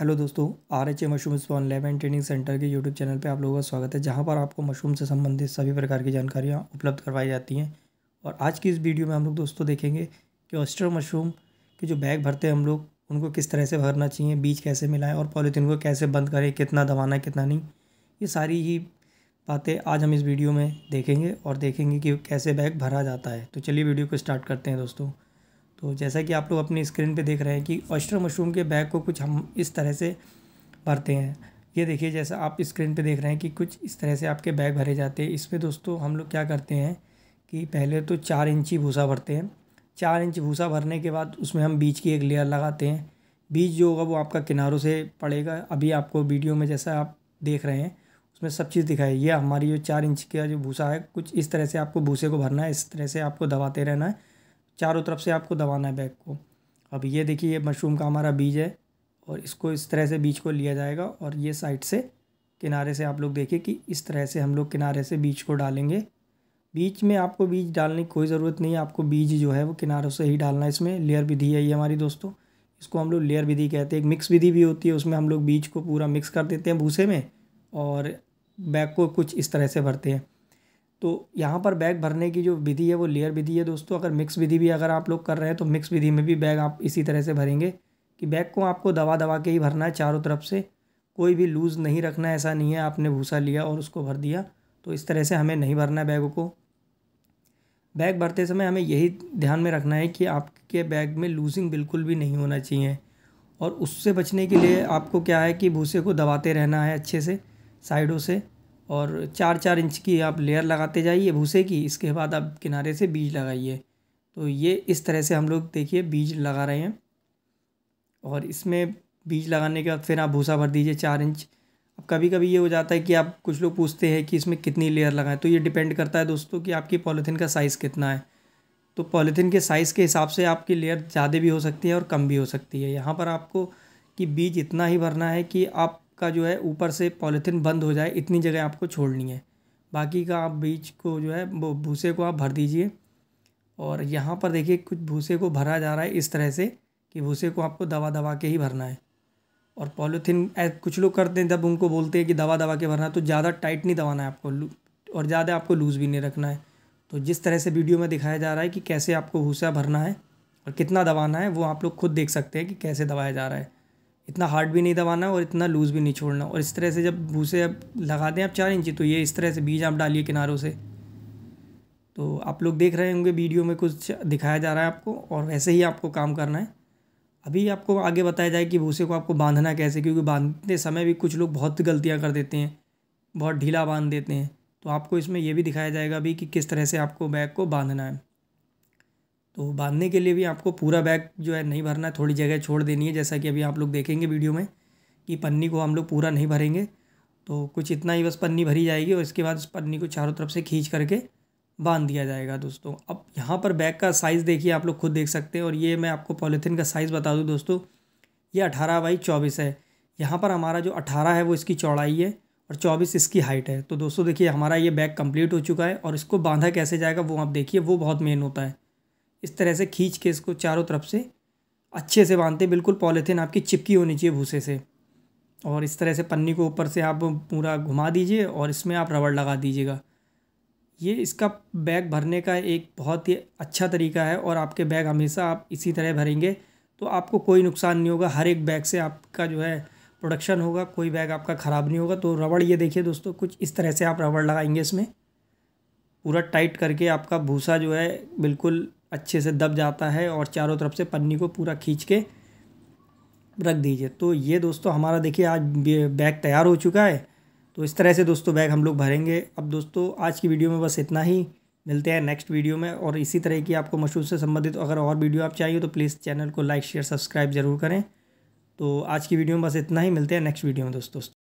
hello दोस्तों R H A mushroom spawn lab and training centre के YouTube channel पे आप लोगों का स्वागत है जहां पर आपको मशरूम से संबंधित सभी प्रकार की जानकारियां उपलब्ध करवाई जाती हैं और आज की इस वीडियो में हम लोग दोस्तों देखेंगे कि ऑस्टर मशरूम के जो बैग भरते हैं हम लोग उनको किस तरह से भरना चाहिए बीज कैसे मिलाएँ और पॉलीथीन को कैसे बंद करें कितना दबाना है कितना नहीं ये सारी ही बातें आज हम इस वीडियो में देखेंगे और देखेंगे कि कैसे बैग भरा जाता है तो चलिए वीडियो को स्टार्ट करते हैं दोस्तों तो जैसा कि आप लोग अपनी स्क्रीन पे देख रहे हैं कि ऑस्टर मशरूम के बैग को कुछ हम इस तरह से भरते हैं ये देखिए जैसा आप स्क्रीन पे देख रहे हैं कि कुछ इस तरह से आपके बैग भरे जाते हैं इसमें दोस्तों हम लोग क्या करते हैं कि पहले तो चार इंची भूसा भरते हैं चार इंच भूसा भरने के बाद उसमें हम बीज की एक लेयर लगाते हैं बीज जो होगा वो आपका किनारों से पड़ेगा अभी आपको वीडियो में जैसा आप देख रहे हैं उसमें सब चीज़ दिखाई ये हमारी जो चार इंच का जो भूसा है कुछ इस तरह से आपको भूसे को भरना है इस तरह से आपको दबाते रहना है चारों तरफ से आपको दबाना है बैग को अब ये देखिए ये मशरूम का हमारा बीज है और इसको इस तरह से बीज को लिया जाएगा और ये साइड से किनारे से आप लोग देखिए कि इस तरह से हम लोग किनारे से बीज को डालेंगे बीच में आपको बीज डालने की कोई ज़रूरत नहीं है आपको बीज जो है वो किनारों से ही डालना है इसमें लेयर विधि है ये हमारी दोस्तों इसको हम लोग लेयर विधि कहते हैं एक मिक्स विधि भी होती है उसमें हम लोग बीज को पूरा मिक्स कर देते हैं भूसे में और बैग को कुछ इस तरह से भरते हैं तो यहाँ पर बैग भरने की जो विधि है वो लेयर विधि है दोस्तों अगर मिक्स विधि भी अगर आप लोग कर रहे हैं तो मिक्स विधि में भी बैग आप इसी तरह से भरेंगे कि बैग को आपको दवा दबा के ही भरना है चारों तरफ से कोई भी लूज़ नहीं रखना है ऐसा नहीं है आपने भूसा लिया और उसको भर दिया तो इस तरह से हमें नहीं भरना है बैगों को बैग भरते समय हमें यही ध्यान में रखना है कि आपके बैग में लूजिंग बिल्कुल भी नहीं होना चाहिए और उससे बचने के लिए आपको क्या है कि भूसे को दबाते रहना है अच्छे से साइडों से और चार चार इंच की आप लेयर लगाते जाइए भूसे की इसके बाद आप किनारे से बीज लगाइए तो ये इस तरह से हम लोग देखिए बीज लगा रहे हैं और इसमें बीज लगाने के बाद फिर आप भूसा भर दीजिए चार इंच अब कभी कभी ये हो जाता है कि आप कुछ लोग पूछते हैं कि इसमें कितनी लेयर लगाएं तो ये डिपेंड करता है दोस्तों कि आपकी पॉलीथीन का साइज़ कितना है तो पॉलीथीन के साइज़ के हिसाब से आपकी लेयर ज़्यादा भी हो सकती है और कम भी हो सकती है यहाँ पर आपको कि बीज इतना ही भरना है कि आप का जो है ऊपर से पॉलीथीन बंद हो जाए इतनी जगह आपको छोड़नी है बाकी का आप बीज को जो है वो भूसे को आप भर दीजिए और यहाँ पर देखिए कुछ भूसे को भरा जा रहा है इस तरह से कि भूसे को आपको दवा दवा के ही भरना है और पॉलीथीन कुछ लोग करते हैं जब उनको बोलते हैं कि दवा दवा के भरना तो ज़्यादा टाइट नहीं दबाना है आपको और ज़्यादा आपको लूज़ भी नहीं रखना है तो जिस तरह से वीडियो में दिखाया जा रहा है कि कैसे आपको भूसा भरना है और कितना दबाना है वो आप लोग खुद देख सकते हैं कि कैसे दबाया जा रहा है इतना हार्ड भी नहीं दबाना और इतना लूज़ भी नहीं छोड़ना और इस तरह से जब भूसे अब लगा दें आप चार इंची तो ये इस तरह से बीज आप डालिए किनारों से तो आप लोग देख रहे होंगे वीडियो में कुछ दिखाया जा रहा है आपको और वैसे ही आपको काम करना है अभी आपको आगे बताया जाए कि भूसे को आपको बांधना कैसे क्योंकि बांधते समय भी कुछ लोग बहुत गलतियाँ कर देते हैं बहुत ढीला बांध देते हैं तो आपको इसमें यह भी दिखाया जाएगा अभी कि किस तरह से आपको बैग को बांधना है तो बांधने के लिए भी आपको पूरा बैग जो है नहीं भरना थोड़ी जगह छोड़ देनी है जैसा कि अभी आप लोग देखेंगे वीडियो में कि पन्नी को हम लोग पूरा नहीं भरेंगे तो कुछ इतना ही बस पन्नी भरी जाएगी और इसके बाद उस पन्नी को चारों तरफ से खींच करके बांध दिया जाएगा दोस्तों अब यहाँ पर बैग का साइज़ देखिए आप लोग खुद देख सकते हैं और ये मैं आपको पॉलीथीन का साइज़ बता दूँ दोस्तों ये अठारह बाई चौबीस है यहाँ पर हमारा जो अठारह है वो इसकी चौड़ाई है और चौबीस इसकी हाइट है तो दोस्तों देखिए हमारा ये बैग कंप्लीट हो चुका है और इसको बांधा कैसे जाएगा वो आप देखिए वो बहुत मेन होता है इस तरह से खींच के इसको चारों तरफ से अच्छे से बांधते बिल्कुल पॉलीथीन आपकी चिपकी होनी चाहिए भूसे से और इस तरह से पन्नी को ऊपर से आप पूरा घुमा दीजिए और इसमें आप रबड़ लगा दीजिएगा ये इसका बैग भरने का एक बहुत ही अच्छा तरीका है और आपके बैग हमेशा आप इसी तरह भरेंगे तो आपको कोई नुकसान नहीं होगा हर एक बैग से आपका जो है प्रोडक्शन होगा कोई बैग आपका ख़राब नहीं होगा तो रबड़ ये देखिए दोस्तों कुछ इस तरह से आप रबड़ लगाएंगे इसमें पूरा टाइट करके आपका भूसा जो है बिल्कुल अच्छे से दब जाता है और चारों तरफ से पन्नी को पूरा खींच के रख दीजिए तो ये दोस्तों हमारा देखिए आज बैग तैयार हो चुका है तो इस तरह से दोस्तों बैग हम लोग भरेंगे अब दोस्तों आज की वीडियो में बस इतना ही मिलते हैं नेक्स्ट वीडियो में और इसी तरह की आपको मशहूर से संबंधित अगर और वीडियो आप चाहिए तो प्लीज़ चैनल को लाइक शेयर सब्सक्राइब ज़रूर करें तो आज की वीडियो में बस इतना ही मिलते हैं नेक्स्ट वीडियो में दोस्तों